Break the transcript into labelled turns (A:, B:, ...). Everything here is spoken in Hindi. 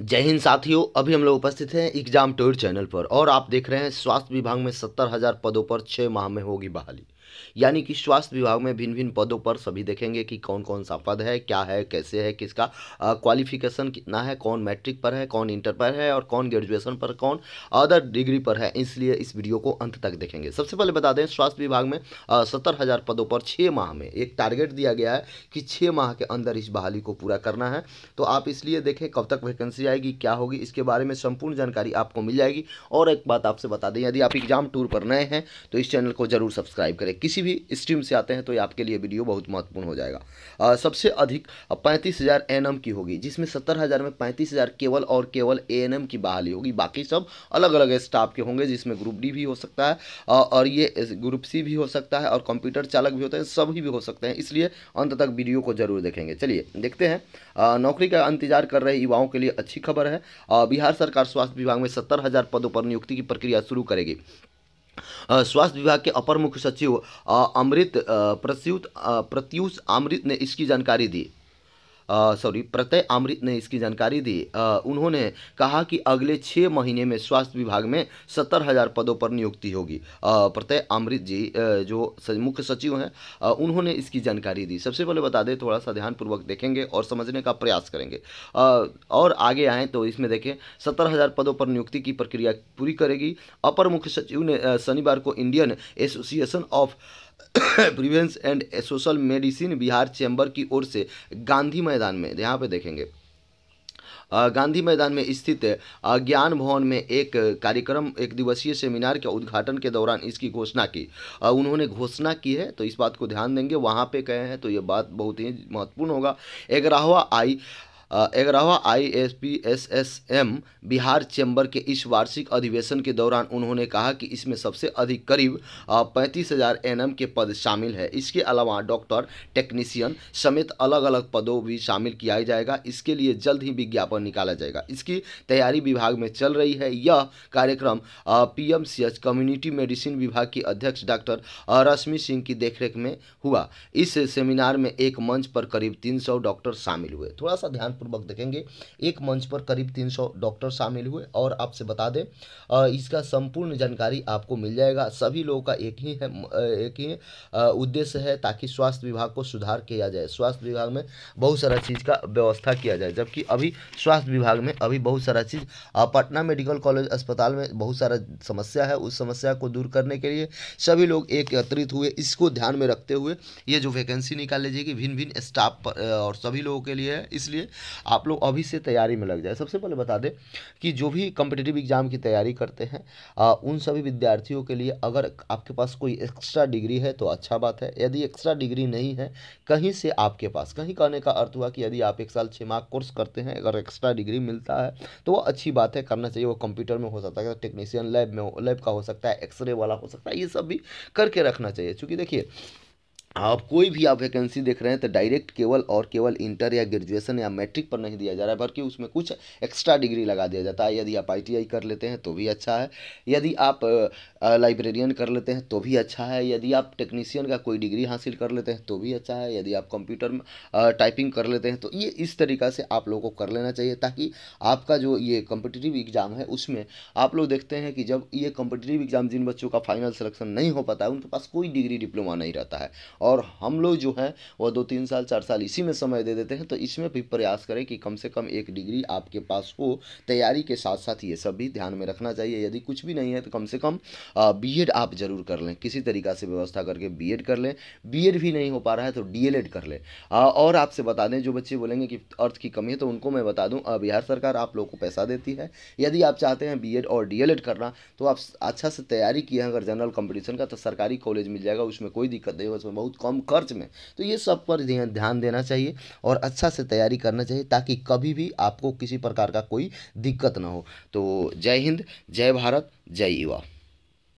A: जय हिंद साथियों अभी हम लोग उपस्थित हैं एग्जाम टूर चैनल पर और आप देख रहे हैं स्वास्थ्य विभाग में सत्तर हज़ार पदों पर छः माह में होगी बहाली यानी कि स्वास्थ्य विभाग में भिन्न भिन्न पदों पर सभी देखेंगे कि कौन कौन सा पद है क्या है कैसे है किसका क्वालिफिकेशन कितना है कौन मैट्रिक पर है कौन इंटर पर है और कौन ग्रेजुएशन पर कौन अदर डिग्री पर है इसलिए इस वीडियो को अंत तक देखेंगे सबसे पहले बता दें स्वास्थ्य विभाग में सत्तर हज़ार पदों पर छः माह में एक टारगेट दिया गया है कि छः माह के अंदर इस बहाली को पूरा करना है तो आप इसलिए देखें कब तक वैकेंसी जाएगी क्या होगी इसके बारे में संपूर्ण जानकारी आपको मिल जाएगी और एक बात आपसे बता दें यदि आप एग्जाम टूर पर नए हैं तो इस चैनल को जरूर सब्सक्राइब करें किसी भी स्ट्रीम से आते हैं तो ये आपके लिए वीडियो बहुत महत्वपूर्ण हो जाएगा आ, सबसे अधिक पैंतीस हज़ार की होगी जिसमें सत्तर में पैंतीस केवल और केवल ए की बहाली होगी बाकी सब अलग अलग स्टाफ के होंगे जिसमें ग्रुप डी भी हो सकता है और ये ग्रुप सी भी हो सकता है और कंप्यूटर चालक भी होते हैं सभी भी हो सकते हैं इसलिए अंत तक वीडियो को जरूर देखेंगे चलिए देखते हैं नौकरी का इंतजार कर रहे युवाओं के लिए अच्छी अच्छी खबर है बिहार सरकार स्वास्थ्य विभाग में सत्तर हजार पदों पर नियुक्ति की प्रक्रिया शुरू करेगी स्वास्थ्य विभाग के अपर मुख्य सचिव अमृत प्रत्युत प्रत्युष अमृत ने इसकी जानकारी दी सॉरी प्रत्यय अमृत ने इसकी जानकारी दी उन्होंने कहा कि अगले छः महीने में स्वास्थ्य विभाग में सत्तर हज़ार पदों पर नियुक्ति होगी प्रत्यय अमृत जी जो मुख्य सचिव हैं उन्होंने इसकी जानकारी दी सबसे पहले बता दें थोड़ा सा ध्यानपूर्वक देखेंगे और समझने का प्रयास करेंगे और आगे आएँ तो इसमें देखें सत्तर हज़ार पदों पर नियुक्ति की प्रक्रिया पूरी करेगी अपर मुख्य सचिव ने शनिवार को Indian association of preventive and social medicine Bihar chamber की ओर से गांधी मैदान में यहाँ पे देखेंगे गांधी मैदान में स्थित ज्ञान भवन में एक कार्यक्रम एक दिवसीय सेमिनार के उद्घाटन के दौरान इसकी घोषणा की उन्होंने घोषणा की है तो इस बात को ध्यान देंगे वहाँ पे कहे हैं तो ये बात बहुत ही महत्वपूर्ण होगा ग्राहवा आई ग्यारहवा I S P S S M Bihar chamber के इस वार्षिक अधिवेशन के दौरान उन्होंने कहा कि इसमें सबसे अधिक करीब पैंतीस हज़ार एन के पद शामिल है इसके अलावा डॉक्टर टेक्नीशियन समेत अलग अलग पदों भी शामिल किया जाएगा इसके लिए जल्द ही विज्ञापन निकाला जाएगा इसकी तैयारी विभाग में चल रही है यह कार्यक्रम पी कम्युनिटी मेडिसिन विभाग की अध्यक्ष डॉक्टर रश्मि सिंह की देखरेख में हुआ इस सेमिनार में एक मंच पर करीब तीन डॉक्टर शामिल हुए थोड़ा सा ध्यान ध्यानपूर्वक देखेंगे एक मंच पर करीब 300 डॉक्टर शामिल हुए और आपसे बता दें इसका संपूर्ण जानकारी आपको मिल जाएगा सभी लोगों का एक ही है एक ही उद्देश्य है ताकि स्वास्थ्य विभाग को सुधार किया जाए स्वास्थ्य विभाग में बहुत सारा चीज़ का व्यवस्था किया जाए जबकि अभी स्वास्थ्य विभाग में अभी बहुत सारा चीज़ पटना मेडिकल कॉलेज अस्पताल में बहुत सारा समस्या है उस समस्या को दूर करने के लिए सभी लोग एकत्रित हुए इसको ध्यान में रखते हुए ये जो वैकेंसी लीजिए कि भिन्न भिन्न स्टाफ और सभी लोगों के लिए है इसलिए आप लोग अभी से तैयारी में लग जाए सबसे पहले बता दें कि जो भी कम्पिटेटिव एग्ज़ाम की तैयारी करते हैं आ, उन सभी विद्यार्थियों के लिए अगर आपके पास कोई एक्स्ट्रा डिग्री है तो अच्छा बात है यदि एक्स्ट्रा डिग्री नहीं है कहीं से आपके पास कहीं कहने का अर्थ हुआ कि यदि आप एक साल छः माह कोर्स करते हैं अगर एक्स्ट्रा डिग्री मिलता है तो वो अच्छी बात है करना चाहिए वो कंप्यूटर में हो सकता है टेक्नीशियन लैब में हो लैब का हो सकता है एक्सरे वाला हो सकता है ये सब भी करके रखना चाहिए चूँकि देखिए आप कोई भी आप वैकेंसी देख रहे हैं तो डायरेक्ट केवल और केवल इंटर या ग्रेजुएशन या मैट्रिक पर नहीं दिया जा रहा है बल्कि उसमें कुछ एक्स्ट्रा डिग्री लगा दिया जाता है यदि आप आईटीआई कर लेते हैं तो भी अच्छा है यदि आप लाइब्रेरियन कर लेते हैं तो भी अच्छा है यदि आप टेक्नीसियन का कोई डिग्री हासिल कर लेते हैं तो भी अच्छा है यदि आप कंप्यूटर में टाइपिंग कर लेते हैं तो ये इस तरीका से आप लोगों को कर लेना चाहिए ताकि आपका जो ये कॉम्पिटिटिव एग्ज़ाम है उसमें आप लोग देखते हैं कि जब ये कॉम्पिटिटिव एग्ज़ाम जिन बच्चों का फाइनल सिलेक्शन नहीं हो पाता है उनके पास कोई डिग्री डिप्लोमा नहीं रहता है और हम लोग जो है वह दो तीन साल चार साल इसी में समय दे देते हैं तो इसमें भी प्रयास करें कि कम से कम एक डिग्री आपके पास हो तैयारी के साथ साथ ये सब भी ध्यान में रखना चाहिए यदि कुछ भी नहीं है तो कम से कम बी आप ज़रूर कर लें किसी तरीका से व्यवस्था करके बी कर लें बी भी नहीं हो पा रहा है तो डी कर लें और आपसे बता दें जो बच्चे बोलेंगे कि अर्थ की कमी है तो उनको मैं बता दूँ बिहार सरकार आप लोग को पैसा देती है यदि आप चाहते हैं बी और डी करना तो आप अच्छा से तैयारी किए हैं अगर जनरल कंपटीशन का तो सरकारी कॉलेज मिल जाएगा उसमें कोई दिक्कत नहीं है उसमें बहुत बहुत कम खर्च में तो ये सब पर ध्यान देना चाहिए और अच्छा से तैयारी करना चाहिए ताकि कभी भी आपको किसी प्रकार का कोई दिक्कत ना हो तो जय हिंद जय भारत जय युवा